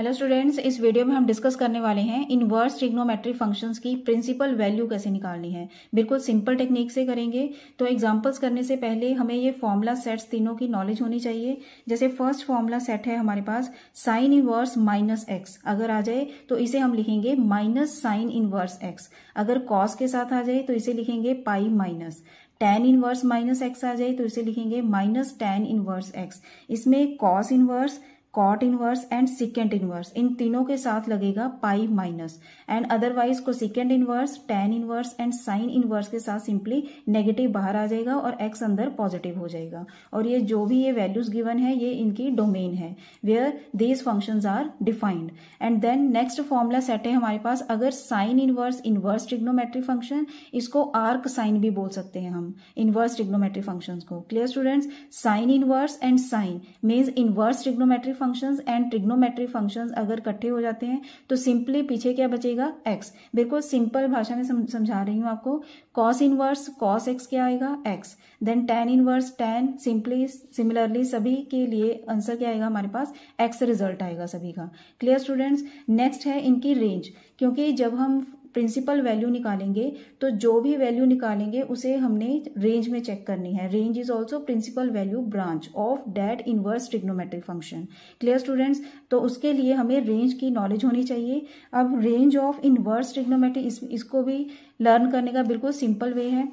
Hello students इस video में हम डिस्कस करने वाले हैं इनवर्स ट्रिग्नोमेट्रिक फंक्शंस की प्रिंसिपल वैल्यू कैसे निकालनी है बिल्कुल सिंपल टेक्निक से करेंगे तो एग्जांपल्स करने से पहले हमें ये फॉर्मूला सेट्स तीनों की नॉलेज होनी चाहिए जैसे फर्स्ट फॉर्मूला सेट है हमारे पास साइन इनवर्स माइनस एक्स अगर आ जाए तो इसे हम लिखेंगे माइनस साइन इनवर्स एक्स अगर कॉस के साथ आ जाए तो इसे लिखेंगे pi minus tan inverse minus x आ जाए तो इसे लिखेंगे माइनस टेन इनवर्स एक्स इसमें cos inverse cot inverse and secant inverse इन तीनों के साथ लगेगा पाई माइनस एंड अदरवाइज को secant inverse tan inverse and sine inverse के साथ सिंपली नेगेटिव बाहर आ जाएगा और एक्स अंदर पॉजिटिव हो जाएगा और ये जो भी ये वैल्यूज गिवन है ये इनकी डोमेन है where these function are defined and then next formula set है हमारे पास अगर sine inverse inverse trigonometry function इसको आर्क साइन भी बोल सकते हैं हम इनवर्स ट्रिग्नोमेट्री फंक्शन को clear students sine inverse and sine means inverse trigonometry functions and trigonometry functions अगर इकट्ठे हो जाते हैं तो सिंपली पीछे क्या बचेगा एक्स बिल्कुल सिंपल भाषा में समझा रही हूँ आपको कॉस इनवर्स कॉस एक्स क्या आएगा x then tan inverse tan simply similarly सभी के लिए आंसर क्या आएगा हमारे पास एक्स रिजल्ट आएगा सभी का क्लियर स्टूडेंट्स नेक्स्ट है इनकी रेंज क्योंकि जब हम प्रिंसिपल वैल्यू निकालेंगे तो जो भी वैल्यू निकालेंगे उसे हमने रेंज में चेक करनी है range is also principal value branch of that inverse trigonometric function clear students तो उसके लिए हमें रेंज की नॉलेज होनी चाहिए अब रेंज ऑफ इनवर्स ट्रिग्नोमेट्रिक इसको भी लर्न करने का बिल्कुल सिंपल वे है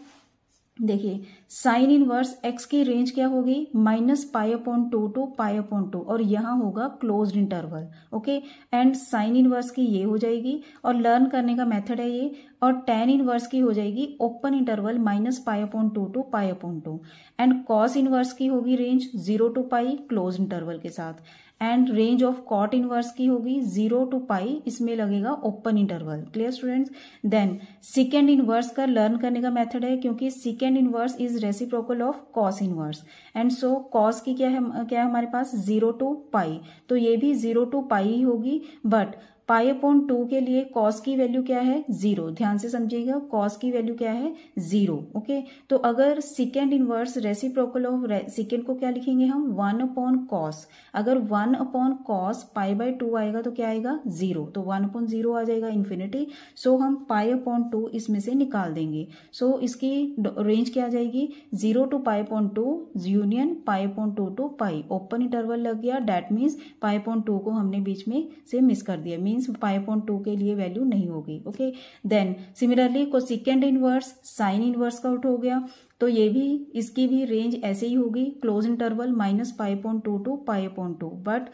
देखिए साइन इनवर्स एक्स की रेंज क्या होगी minus pi upon two to pi upon two और यहां होगा close interval okay and sine inverse की ये हो जाएगी और लर्न करने का मेथड है ये और टेन इनवर्स की हो जाएगी open interval minus pi upon two to pi upon two and cos inverse की होगी range zero to pi close interval के साथ and range of cot inverse की होगी जीरो टू पाई इसमें लगेगा open interval clear students then secant inverse का learn करने का मेथड है क्योंकि secant inverse is reciprocal of cos inverse and so cos की क्या है क्या है हमारे पास जीरो टू पाई तो ये भी जीरो टू पाई ही होगी बट पाई अपॉन टू के लिए कॉस की वैल्यू क्या है जीरो ध्यान से समझिएगा कॉस की वैल्यू क्या है जीरो ओके तो अगर secant inverse reciprocal of secant को क्या लिखेंगे हम वन अपॉन कॉस अगर one upon cos pi by two आएगा तो क्या आएगा जीरो तो वन अपॉन जीरो आ जाएगा इन्फिनिटी सो हम पाई अपॉन टू इसमें से निकाल देंगे सो so, इसकी रेंज क्या आ जाएगी zero to pi upon two union pi upon two to pi open interval लग गया that means pi upon two को हमने बीच में से मिस कर दिया मीन मीन्स टू के लिए वैल्यू नहीं होगी okay then similarly secant inverse sine inverse का हो गया तो ये भी इसकी भी रेंज ऐसे ही होगी close interval minus five point two to five point two but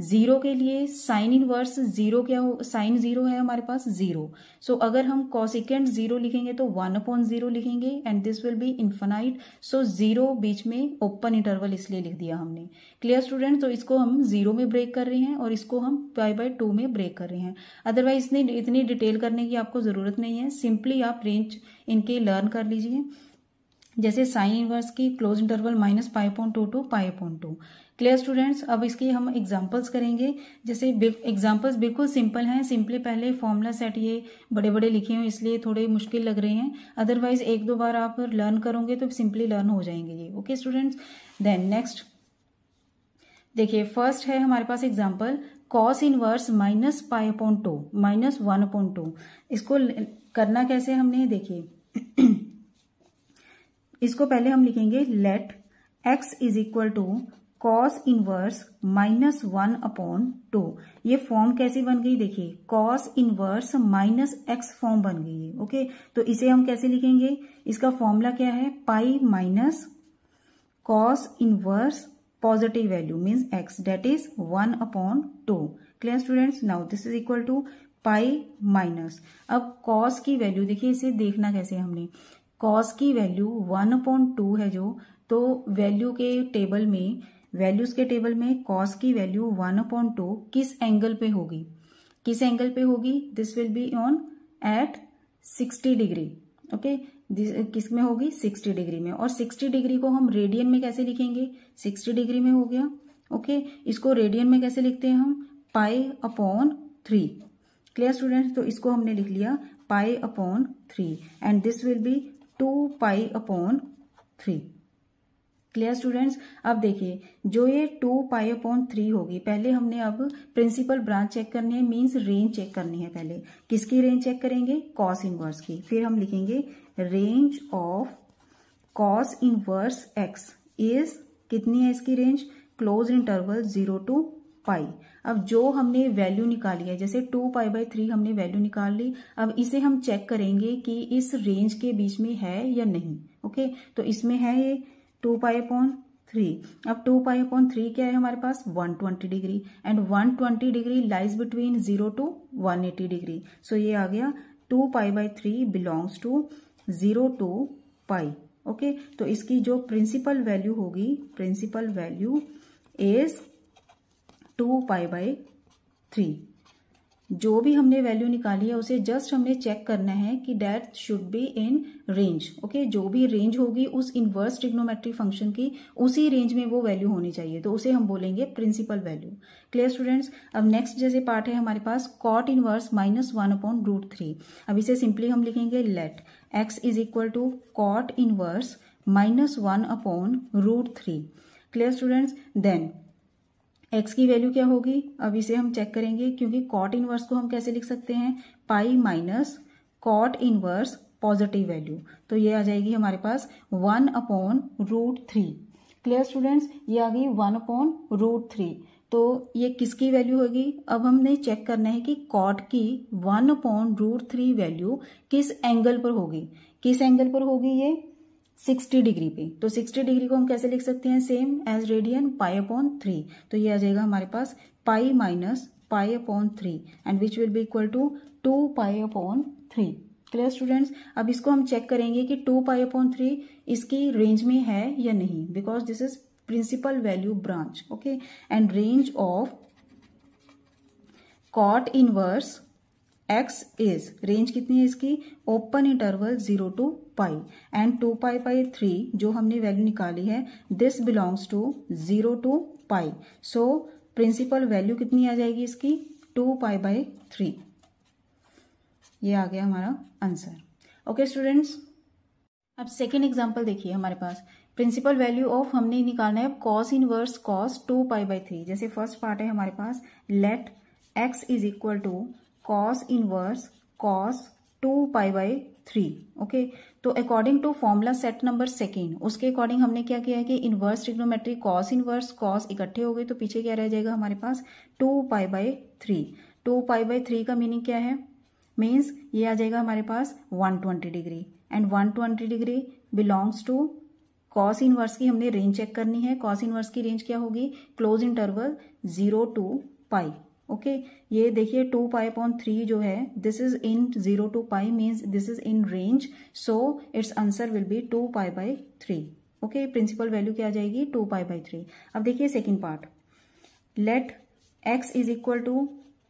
zero के लिए साइन इनवर्स जीरो क्या हो साइन जीरो है हमारे पास जीरो सो so, अगर हम कॉसिकेंड जीरो लिखेंगे तो वन अपॉन जीरो लिखेंगे and this will be infinite so zero बीच में ओपन इंटरवल इसलिए लिख दिया हमने क्लियर स्टूडेंट तो इसको हम जीरो में ब्रेक कर रहे हैं और इसको हम पाई बाय टू में ब्रेक कर रहे हैं अदरवाइज इसने इतनी डिटेल करने की आपको जरूरत नहीं है सिंपली आप रेंज इनके लर्न कर लीजिए जैसे साइन इनवर्स की close interval minus five point two to five point two clear students अब इसके हम एग्जाम्पल्स करेंगे जैसे एग्जाम्पल्स बिल्कुल सिंपल हैं सिंपली पहले फॉर्मूला सेट ये बड़े बड़े लिखे हुए इसलिए थोड़े मुश्किल लग रहे हैं अदरवाइज एक दो बार आप लर्न करोगे तो सिंपली लर्न हो जाएंगे ये ओके स्टूडेंट्स देन नेक्स्ट देखिए फर्स्ट है हमारे पास example cos inverse minus pi point two minus one point two इसको करना कैसे हमने देखिए इसको पहले हम लिखेंगे let x is equal to cos inverse minus one upon two ये फॉर्म कैसी बन गई देखिए cos inverse minus x form बन गई है ओके तो इसे हम कैसे लिखेंगे इसका फॉर्मूला क्या है pi minus cos inverse positive value means x that is one upon two clear students now this is equal to pi minus अब कॉस की वैल्यू देखिए इसे देखना कैसे हमने कॉस की वैल्यू वन अपॉन टू है जो तो वैल्यू के टेबल में वैल्यूज के टेबल में कॉस की वैल्यू वन अपॉन टू किस एंगल पे होगी किस एंगल पे होगी this will be on at sixty degree okay किस में होगी सिक्सटी डिग्री में और सिक्सटी डिग्री को हम रेडियन में कैसे लिखेंगे सिक्सटी डिग्री में हो गया ओके okay? इसको रेडियन में कैसे लिखते हैं हम pi upon three clear student तो इसको हमने लिख लिया pi upon three and this will be two pi upon three clear students अब देखिए जो ये टू पाई अपॉन थ्री होगी पहले हमने अब प्रिंसिपल ब्रांच चेक करनी है मींस रेंज चेक करनी है पहले किसकी रेंज चेक करेंगे कॉस इनवर्स की फिर हम लिखेंगे range of cos inverse x is कितनी है इसकी range close interval zero to pi अब जो हमने वैल्यू निकाली है जैसे टू पाई बाई थ्री हमने वैल्यू निकाल ली अब इसे हम चेक करेंगे कि इस रेंज के बीच में है या नहीं ओके तो इसमें है ये टू पाई अपॉन थ्री अब टू पाई अपॉन थ्री क्या है हमारे पास one twenty degree and one twenty degree lies between zero to one eighty degree so ये आ गया two pi by three belongs to zero to pi okay तो इसकी जो प्रिंसिपल वैल्यू होगी principal value is two pi by three जो भी हमने वैल्यू निकाली है उसे जस्ट हमने चेक करना है कि that should be in range okay जो भी रेंज होगी उस इनवर्स ट्रिग्नोमेट्रिक फंक्शन की उसी रेंज में वो वैल्यू होनी चाहिए तो उसे हम बोलेंगे प्रिंसिपल वैल्यू क्लियर स्टूडेंट्स अब नेक्स्ट जैसे पार्ट है हमारे पास cot inverse minus one upon root three अब इसे सिंपली हम लिखेंगे let x is equal to cot inverse minus one upon root three clear students then x की वैल्यू क्या होगी अब इसे हम चेक करेंगे क्योंकि कॉट इनवर्स को हम कैसे लिख सकते हैं pi minus cot inverse positive value तो ये आ जाएगी हमारे पास one upon root three clear students ये आ गई वन अपॉन रूट थ्री तो ये किसकी वैल्यू होगी अब हमने चेक करना है कि कॉट की one upon root three value किस एंगल पर होगी किस एंगल पर होगी ये सिक्सटी डिग्री पे तो सिक्सटी डिग्री को हम कैसे लिख सकते हैं same as radian pi upon three तो ये आ जाएगा हमारे पास pi minus pi upon three and which will be equal to to pi upon three clear students अब इसको हम चेक करेंगे कि टू पाई अपॉन थ्री इसकी रेंज में है या नहीं because this is principal value branch okay and range of cot inverse x is range कितनी है इसकी open interval zero to pi and two pi by three जो हमने वैल्यू निकाली है this belongs to zero to pi so principal value कितनी आ जाएगी इसकी टू पाई बाई थ्री ये आ गया हमारा आंसर ओके स्टूडेंट्स अब सेकेंड एग्जाम्पल देखिए हमारे पास प्रिंसिपल वैल्यू ऑफ हमने निकालना है cos inverse cos two pi by three जैसे फर्स्ट पार्ट है हमारे पास let x is equal to cos inverse cos 2 pi by three okay तो according to formula set number second उसके अकॉर्डिंग हमने क्या किया है कि inverse trigonometry cos inverse cos इकट्ठे हो गए तो पीछे क्या रह जाएगा हमारे पास two pi by three two pi by three का मीनिंग क्या है मीन्स ये आ जाएगा हमारे पास one twenty degree and one twenty degree belongs to cos inverse की हमने रेंज चेक करनी है कॉस इनवर्स की रेंज क्या होगी close interval zero to pi okay ये देखिए टू पाई अपॉन थ्री जो है this is in zero to pi means this is in range so its answer will be two pi by three okay principal value क्या आ जाएगी two pi by three अब देखिए second part let x is equal to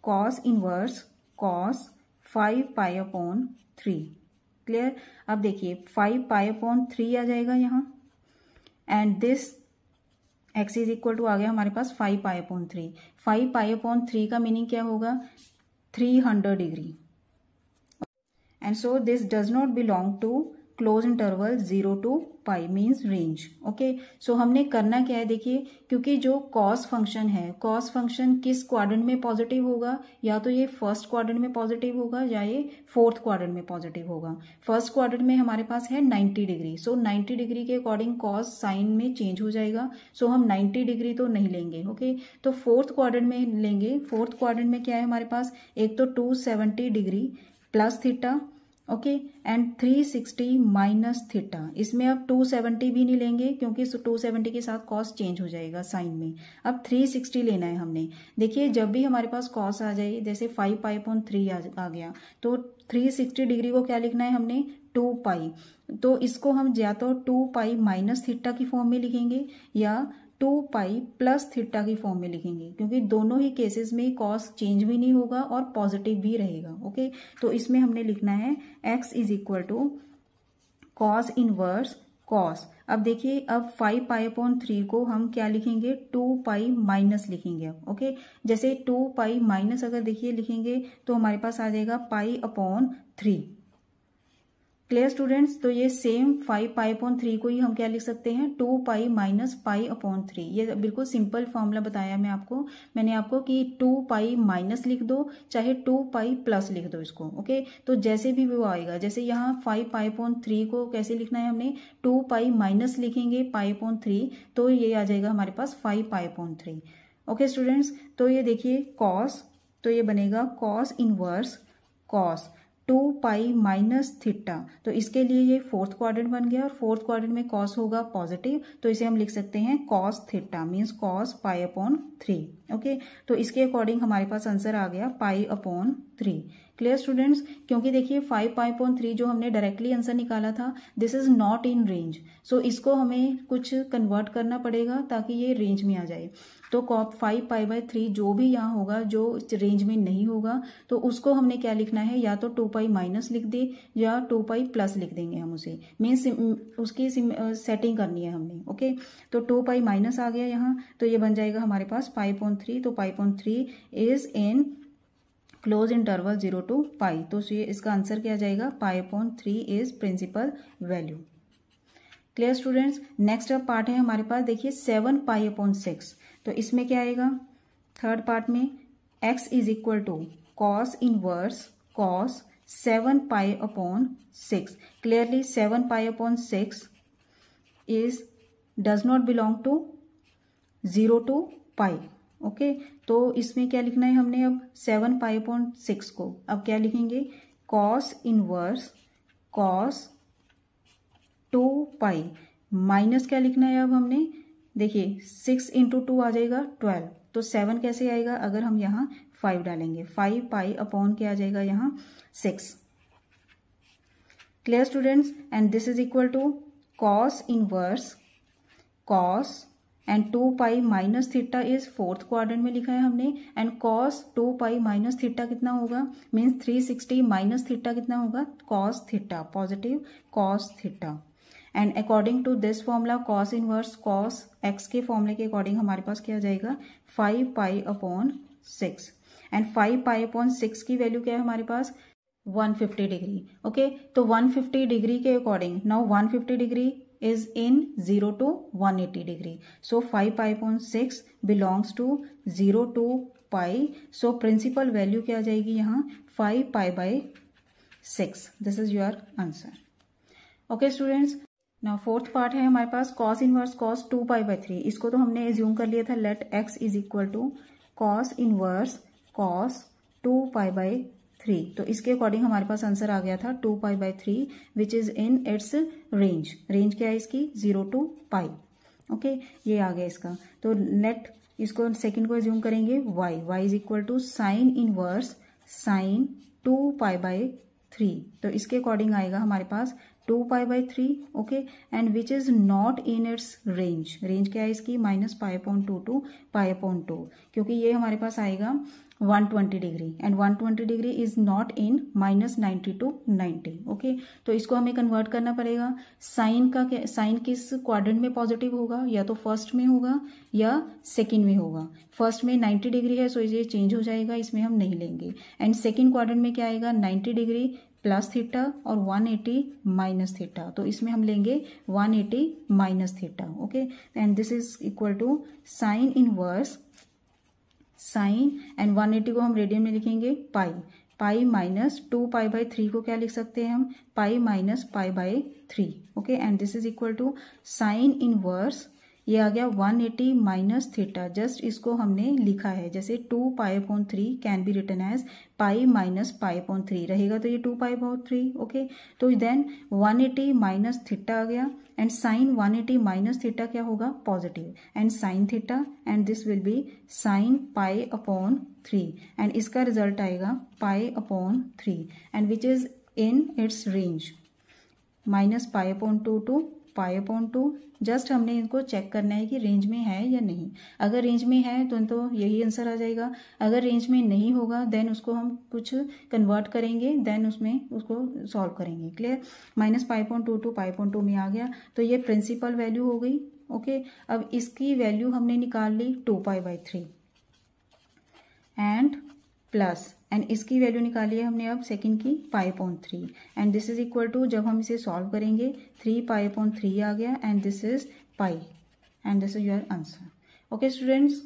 cos inverse cos five pi upon three clear अब देखिए five pi upon three आ जाएगा यहाँ and this x is equal to आ गया हमारे पास five pi upon three five pi upon three का मीनिंग क्या होगा three hundred degree and so this does not belong to close interval zero to pi means range okay so हमने करना क्या है देखिए क्योंकि जो कॉस फंक्शन है कॉस फंक्शन किस क्वाड्रेंट में पॉजिटिव होगा या तो ये फर्स्ट क्वाड्रेंट में पॉजिटिव होगा या ये फोर्थ क्वाड्रेंट में पॉजिटिव होगा फर्स्ट क्वाड्रेंट में हमारे पास है 90 डिग्री सो नाइन्टी 90 डिग्री के अकॉर्डिंग कॉस साइन में चेंज हो जाएगा सो so हम 90 डिग्री तो नहीं लेंगे ओके okay? तो फोर्थ क्वाड्रेंट में लेंगे फोर्थ क्वाड्रेंट में क्या है हमारे पास एक तो seventy degree plus theta okay and 360 minus theta इसमें अब 270 भी नहीं लेंगे क्योंकि 270 के साथ कॉस चेंज हो जाएगा साइन में अब 360 लेना है हमने देखिए जब भी हमारे पास कॉस आ जाए जैसे 5 पाई पॉइंट थ्री आ गया तो 360 डिग्री को क्या लिखना है हमने टू पाई तो इसको हम या तो टू पाई माइनस थीटा की फॉर्म में लिखेंगे या टू पाई प्लस थीटा की फॉर्म में लिखेंगे क्योंकि दोनों ही केसेस में कॉस चेंज भी नहीं होगा और पॉजिटिव भी रहेगा ओके तो इसमें हमने लिखना है x is equal to cos inverse cos अब देखिए अब फाइव पाई अपॉन थ्री को हम क्या लिखेंगे टू पाई माइनस लिखेंगे ओके जैसे टू पाई माइनस अगर देखिए लिखेंगे तो हमारे पास आ जाएगा pi upon three clear students तो ये same five pi upon three को ही हम क्या लिख सकते हैं two pi minus pi upon three ये बिल्कुल सिंपल फॉर्मूला बताया मैं आपको मैंने आपको कि टू पाई माइनस लिख दो चाहे टू पाई प्लस लिख दो इसको ओके तो जैसे भी वो आएगा जैसे यहाँ फाइव पाई अपॉन थ्री को कैसे लिखना है हमने टू पाई माइनस लिखेंगे पाई अपॉन थ्री तो ये आ जाएगा हमारे पास five pi upon three okay students तो ये देखिए कॉस तो ये बनेगा cos inverse cos two pi minus theta तो इसके लिए ये फोर्थ क्वाड्रेंट बन गया और फोर्थ क्वाड्रेंट में कॉस होगा पॉजिटिव तो इसे हम लिख सकते हैं cos theta means cos pi upon three okay तो इसके अकॉर्डिंग हमारे पास आंसर आ गया pi upon three clear students क्योंकि देखिए फाइव पाइव पॉइंट थ्री जो हमने डायरेक्टली आंसर निकाला था this is not in range so इसको हमें कुछ कन्वर्ट करना पड़ेगा ताकि ये रेंज में आ जाए तो cos five pi by three जो भी यहाँ होगा जो रेंज में नहीं होगा तो उसको हमने क्या लिखना है या तो टू पाई माइनस लिख दे या टू पाई प्लस लिख देंगे हम उसे मीन्स उसकी सेटिंग करनी है हमने ओके तो टू पाई माइनस आ गया यहाँ तो ये बन जाएगा हमारे पास फाइव पॉइंट थ्री तो five point three is in close interval zero to pi तो ये इसका आंसर क्या जाएगा pi upon three is principal value clear students next part है हमारे पास देखिए सेवन पाई अपॉन सिक्स तो इसमें क्या आएगा थर्ड पार्ट में x is equal to cos inverse cos seven pi upon six clearly seven pi upon six is does not belong to zero to pi okay तो इसमें क्या लिखना है हमने अब सेवन पाई पॉइंट सिक्स को अब क्या लिखेंगे cos inverse cos two pi minus क्या लिखना है अब हमने देखिए सिक्स इंटू टू आ जाएगा ट्वेल्व तो सेवन कैसे आएगा अगर हम यहाँ फाइव डालेंगे फाइव पाई अपॉन क्या आ जाएगा यहाँ six clear students and this is equal to cos inverse cos and two pi minus theta is fourth quadrant में लिखा है हमने and cos two pi minus theta कितना होगा means three sixty minus theta कितना होगा cos theta positive cos theta and according to this formula cos inverse cos x के फॉर्मूले के अकॉर्डिंग हमारे पास क्या जाएगा five pi upon six and five pi upon six की वैल्यू क्या है हमारे पास 150 डिग्री ओके okay? तो 150 डिग्री के according now 150 degree is in 0 to 180 degree. So 5 pi upon 6 belongs to 0 to pi. So principal value kya आ जाएगी यहाँ 5 pi by 6. This is your answer. Okay students. ना fourth part है हमारे पास cos inverse cos two pi by three इसको तो हमने एज्यूम कर लिया था let x is equal to cos inverse cos two pi by three तो इसके अकॉर्डिंग हमारे पास आंसर आ गया था two pi by three which is in its range range क्या है इसकी जीरो टू पाई ओके ये आ गया इसका तो नेट इसको सेकंड को रिज्यूम करेंगे y y is equal to sine inverse sine two pi by three तो इसके अकॉर्डिंग आएगा हमारे पास two pi by three okay and which is not in its range range क्या है इसकी minus pi point two to pi point two क्योंकि ये हमारे पास आएगा 120 degree and 120 degree is not in minus ninety to ninety okay तो इसको हमें कन्वर्ट करना पड़ेगा साइन का साइन किस क्वाड्रेंट में पॉजिटिव होगा या तो फर्स्ट में होगा या सेकेंड में होगा फर्स्ट में 90 डिग्री है सो ये चेंज हो जाएगा इसमें हम नहीं लेंगे एंड सेकेंड क्वाड्रेंट में क्या आएगा 90 डिग्री प्लस थीटा और 180 माइनस थीटा तो इसमें हम लेंगे 180 minus theta okay and this is equal to sine inverse sine and 180 को हम रेडियम में लिखेंगे pi pi minus two pi by three को क्या लिख सकते हैं हम pi minus pi by three okay and this is equal to sine inverse ये आ गया 180 एटी माइनस थीटा जस्ट इसको हमने लिखा है जैसे two pi point three can be written as pi minus pi point three रहेगा तो ये two pi point three okay तो देन 180 एटी माइनस थीटा आ गया and sine 180 eighty minus theta क्या होगा positive and sine theta and this will be sine pi upon three and इसका result आएगा pi upon three and which is in its range minus pi upon two to five appoint two just हमने इनको check करना है कि range में है या नहीं अगर रेंज में है तो तो यही आंसर आ जाएगा अगर रेंज में नहीं होगा देन उसको हम कुछ कन्वर्ट करेंगे देन उसमें उसको सॉल्व करेंगे clear minus five point two to five point two में आ गया तो ये प्रिंसिपल वैल्यू हो गई ओके okay? अब इसकी वैल्यू हमने निकाल ली two pi by three and plus and इसकी वैल्यू निकाली है हमने अब सेकंड की pi point three and this is equal to जब हम इसे सॉल्व करेंगे थ्री पाई पॉइंट थ्री आ गया and this is pi and this is your answer okay students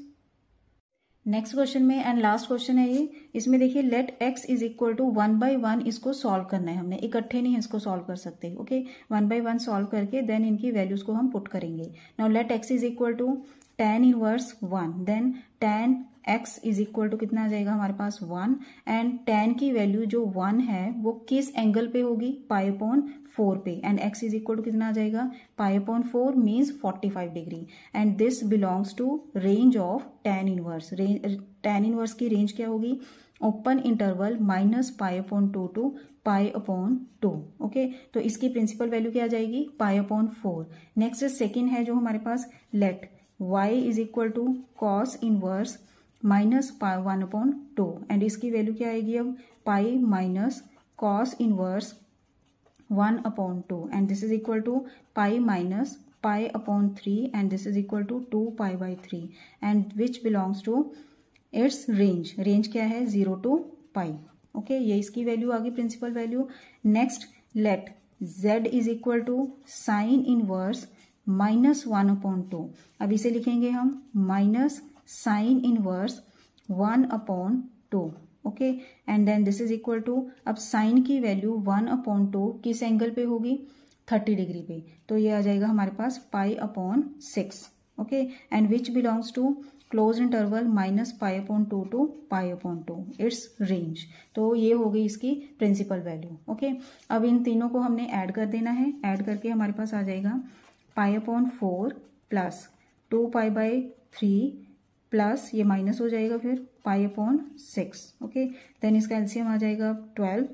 next question में एंड लास्ट क्वेश्चन है ये इसमें देखिए let x is equal to one by one इसको सॉल्व करना है हमने इकट्ठे नहीं इसको सॉल्व कर सकते okay one by one solve करके देन इनकी वैल्यूज को हम पुट करेंगे now let x is equal to tan inverse one then tan x is equal to कितना आ जाएगा हमारे पास वन एंड टेन की वैल्यू जो वन है वो किस एंगल पे होगी पाइपोन फोर पे and x is equal to कितना आ जाएगा pi upon four means forty five degree and this belongs to range of tan inverse tan inverse की रेंज क्या होगी open interval minus pi upon two to pi upon two okay तो इसकी principal value क्या आ जाएगी pi upon four next second है जो हमारे पास let y is equal to cos inverse minus pi one upon two and इसकी वैल्यू क्या आएगी अब pi minus cos inverse one upon two and this is equal to pi minus pi upon three and this is equal to to pi by three and which belongs to its range range क्या है zero to pi okay ये इसकी value आ गई principal value next let z is equal to sine inverse minus one upon two अब इसे लिखेंगे हम minus sine inverse one upon two okay and then this is equal to अब sine की वैल्यू वन अपॉन टू किस angle पे होगी thirty degree पे तो ये आ जाएगा हमारे पास pi upon six okay and which belongs to close interval minus pi upon two to pi upon two its range तो ये हो गई इसकी प्रिंसिपल वैल्यू ओके अब इन तीनों को हमने ऐड कर देना है ऐड करके हमारे पास आ जाएगा pi upon four plus two pi by three plus ये माइनस हो जाएगा फिर pi upon six okay then इसका एल्सियम आ जाएगा twelve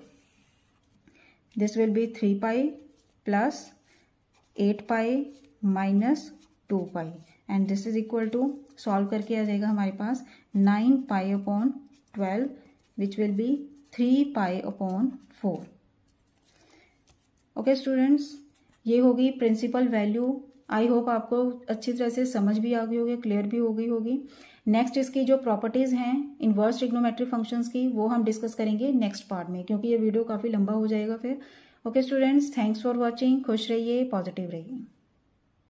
this will be three pi plus eight pi minus two pi and this is equal to solve करके आ जाएगा हमारे पास nine pi upon twelve which will be three pi upon four okay students ये होगी principal value I hope आपको अच्छी तरह से समझ भी आ गई होगी क्लियर भी हो गई होगी नेक्स्ट इसकी जो प्रॉपर्टीज़ हैं इन्वर्स ट्रिग्नोमेट्रिक फंक्शंस की वो हम डिस्कस करेंगे नेक्स्ट पार्ट में क्योंकि ये वीडियो काफ़ी लंबा हो जाएगा फिर okay students thanks for watching खुश रहिए पॉजिटिव रहिए